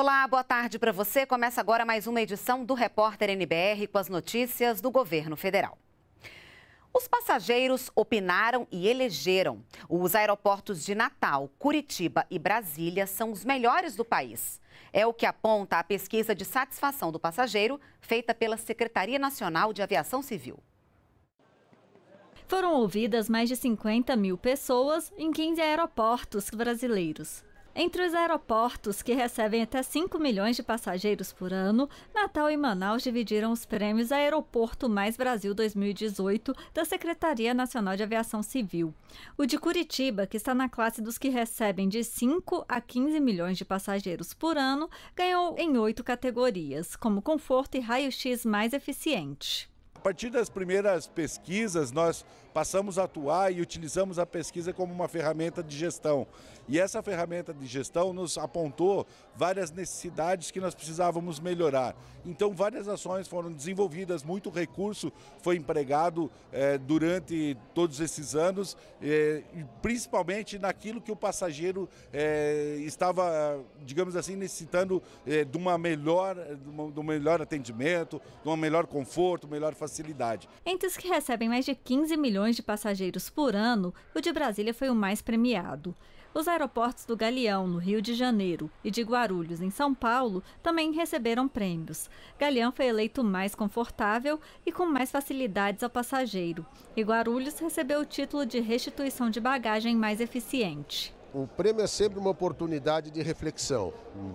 Olá, boa tarde para você. Começa agora mais uma edição do Repórter NBR com as notícias do governo federal. Os passageiros opinaram e elegeram. Os aeroportos de Natal, Curitiba e Brasília são os melhores do país. É o que aponta a pesquisa de satisfação do passageiro feita pela Secretaria Nacional de Aviação Civil. Foram ouvidas mais de 50 mil pessoas em 15 aeroportos brasileiros. Entre os aeroportos que recebem até 5 milhões de passageiros por ano, Natal e Manaus dividiram os prêmios Aeroporto Mais Brasil 2018 da Secretaria Nacional de Aviação Civil. O de Curitiba, que está na classe dos que recebem de 5 a 15 milhões de passageiros por ano, ganhou em oito categorias, como conforto e raio-x mais eficiente. A partir das primeiras pesquisas, nós passamos a atuar e utilizamos a pesquisa como uma ferramenta de gestão. E essa ferramenta de gestão nos apontou várias necessidades que nós precisávamos melhorar. Então, várias ações foram desenvolvidas, muito recurso foi empregado eh, durante todos esses anos, eh, principalmente naquilo que o passageiro eh, estava, digamos assim, necessitando de uma melhor, de uma, de um melhor atendimento, de um melhor conforto, melhor facilidade facilidade. Entre os que recebem mais de 15 milhões de passageiros por ano, o de Brasília foi o mais premiado. Os aeroportos do Galeão, no Rio de Janeiro, e de Guarulhos, em São Paulo, também receberam prêmios. Galeão foi eleito mais confortável e com mais facilidades ao passageiro, e Guarulhos recebeu o título de restituição de bagagem mais eficiente. O prêmio é sempre uma oportunidade de reflexão,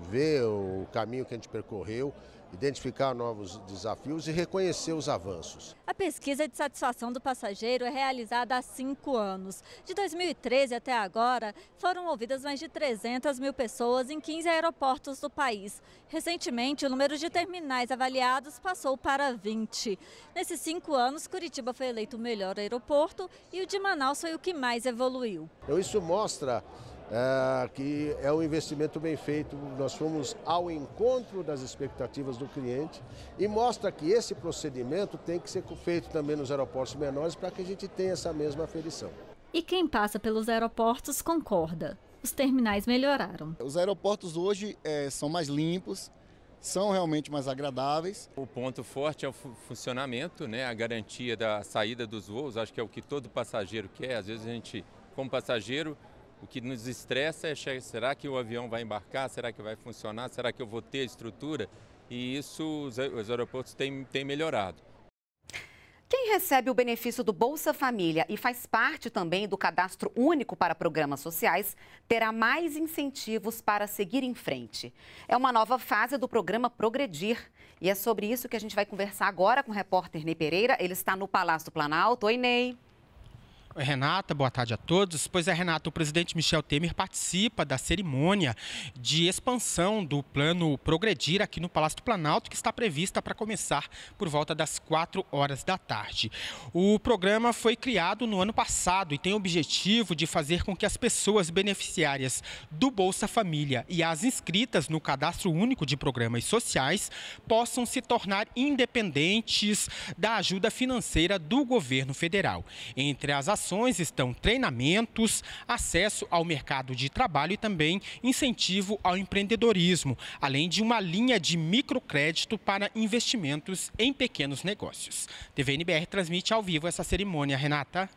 ver o caminho que a gente percorreu, identificar novos desafios e reconhecer os avanços. A pesquisa de satisfação do passageiro é realizada há cinco anos. De 2013 até agora, foram ouvidas mais de 300 mil pessoas em 15 aeroportos do país. Recentemente, o número de terminais avaliados passou para 20. Nesses cinco anos, Curitiba foi eleito o melhor aeroporto e o de Manaus foi o que mais evoluiu. Então, isso mostra é, que é um investimento bem feito. Nós fomos ao encontro das expectativas do cliente e mostra que esse procedimento tem que ser feito também nos aeroportos menores para que a gente tenha essa mesma aferição. E quem passa pelos aeroportos concorda. Os terminais melhoraram. Os aeroportos hoje é, são mais limpos, são realmente mais agradáveis. O ponto forte é o funcionamento, né? a garantia da saída dos voos, acho que é o que todo passageiro quer. Às vezes a gente, como passageiro, o que nos estressa é será que o avião vai embarcar, será que vai funcionar, será que eu vou ter estrutura? E isso os, aeroportos têm, têm melhorado. Quem recebe o benefício do Bolsa Família e faz parte também do cadastro único para programas sociais, terá mais incentivos para seguir em frente. É uma nova fase do programa Progredir. E é sobre isso que a gente vai conversar agora com o repórter Ney Pereira. Ele está no Palácio do Planalto. Oi, Ney. Renata, boa tarde a todos. Pois é, Renata, o presidente Michel Temer participa da cerimônia de expansão do plano Progredir aqui no Palácio do Planalto, que está prevista para começar por volta das 4 horas da tarde. O programa foi criado no ano passado e tem o objetivo de fazer com que as pessoas beneficiárias do Bolsa Família e as inscritas no Cadastro Único de Programas Sociais possam se tornar independentes da ajuda financeira do governo federal. Entre as ações, ações estão treinamentos, acesso ao mercado de trabalho e também incentivo ao empreendedorismo, além de uma linha de microcrédito para investimentos em pequenos negócios. TVNBR transmite ao vivo essa cerimônia, Renata.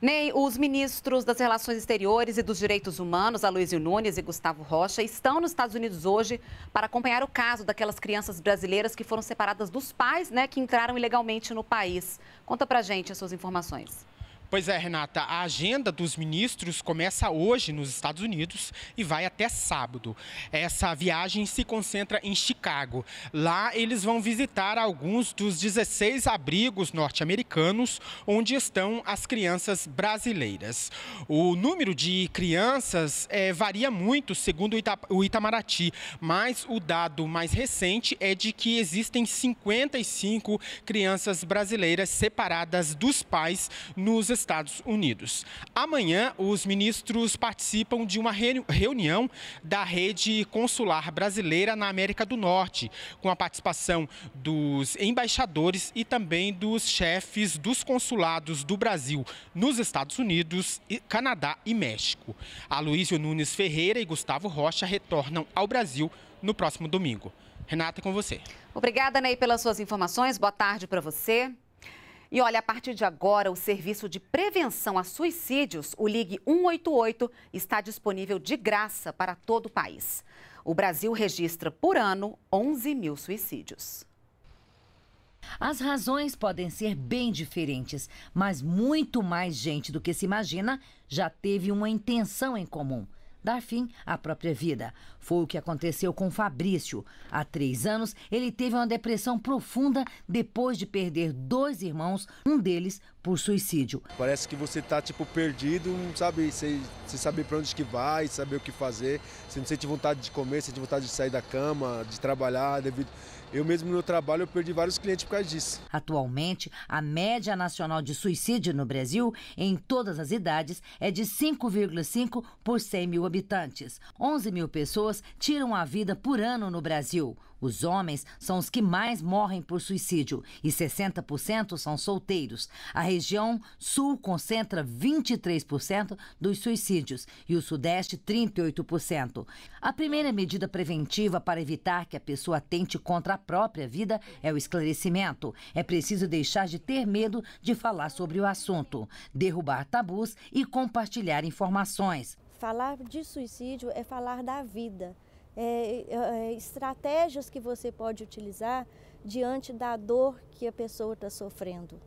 Ney, os ministros das Relações Exteriores e dos Direitos Humanos, Aloysio Nunes e Gustavo Rocha, estão nos Estados Unidos hoje para acompanhar o caso daquelas crianças brasileiras que foram separadas dos pais, né, que entraram ilegalmente no país. Conta pra gente as suas informações. Pois é, Renata, a agenda dos ministros começa hoje nos Estados Unidos e vai até sábado. Essa viagem se concentra em Chicago. Lá eles vão visitar alguns dos 16 abrigos norte-americanos onde estão as crianças brasileiras. O número de crianças é, varia muito segundo o, Ita o Itamaraty, mas o dado mais recente é de que existem 55 crianças brasileiras separadas dos pais nos Estados Estados Unidos. Amanhã, os ministros participam de uma reunião da rede consular brasileira na América do Norte, com a participação dos embaixadores e também dos chefes dos consulados do Brasil nos Estados Unidos, Canadá e México. Aloysio Nunes Ferreira e Gustavo Rocha retornam ao Brasil no próximo domingo. Renata, com você. Obrigada, Ney, pelas suas informações. Boa tarde para você. E olha, a partir de agora, o serviço de prevenção a suicídios, o Ligue 188, está disponível de graça para todo o país. O Brasil registra por ano 11 mil suicídios. As razões podem ser bem diferentes, mas muito mais gente do que se imagina já teve uma intenção em comum dar fim à própria vida. Foi o que aconteceu com Fabrício. Há três anos, ele teve uma depressão profunda depois de perder dois irmãos, um deles por suicídio. Parece que você tá, tipo, perdido, não sabe, sem, sem saber para onde que vai, saber o que fazer. Você não sente vontade de comer, sente vontade de sair da cama, de trabalhar, devido eu mesmo no meu trabalho eu perdi vários clientes por causa disso. Atualmente, a média nacional de suicídio no Brasil, em todas as idades, é de 5,5 por 100 mil habitantes. 11 mil pessoas tiram a vida por ano no Brasil. Os homens são os que mais morrem por suicídio e 60% são solteiros. A região sul concentra 23% dos suicídios e o sudeste 38%. A primeira medida preventiva para evitar que a pessoa tente contra a própria vida é o esclarecimento. É preciso deixar de ter medo de falar sobre o assunto, derrubar tabus e compartilhar informações. Falar de suicídio é falar da vida. É, é, é, estratégias que você pode utilizar diante da dor que a pessoa está sofrendo.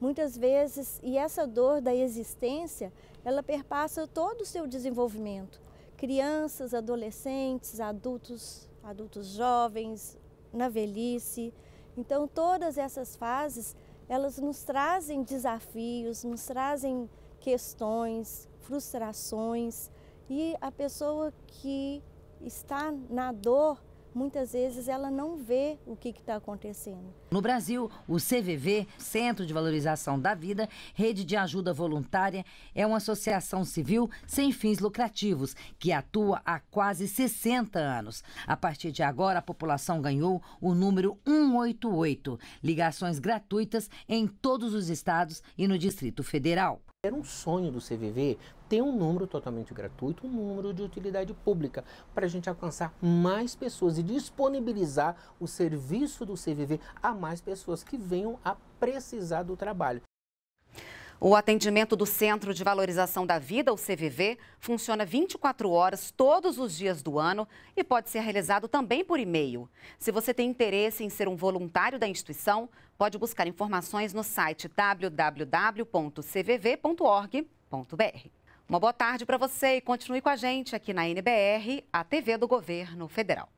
Muitas vezes, e essa dor da existência, ela perpassa todo o seu desenvolvimento. Crianças, adolescentes, adultos, adultos jovens, na velhice. Então, todas essas fases, elas nos trazem desafios, nos trazem questões, frustrações, e a pessoa que está na dor, muitas vezes ela não vê o que está acontecendo. No Brasil, o CVV, Centro de Valorização da Vida, Rede de Ajuda Voluntária, é uma associação civil sem fins lucrativos que atua há quase 60 anos. A partir de agora, a população ganhou o número 188, ligações gratuitas em todos os estados e no Distrito Federal. Era um sonho do CVV ter um número totalmente gratuito, um número de utilidade pública, para a gente alcançar mais pessoas e disponibilizar o serviço do CVV a mais pessoas que venham a precisar do trabalho. O atendimento do Centro de Valorização da Vida, o CVV, funciona 24 horas todos os dias do ano e pode ser realizado também por e-mail. Se você tem interesse em ser um voluntário da instituição, pode buscar informações no site www.cvv.org.br. Uma boa tarde para você e continue com a gente aqui na NBR, a TV do Governo Federal.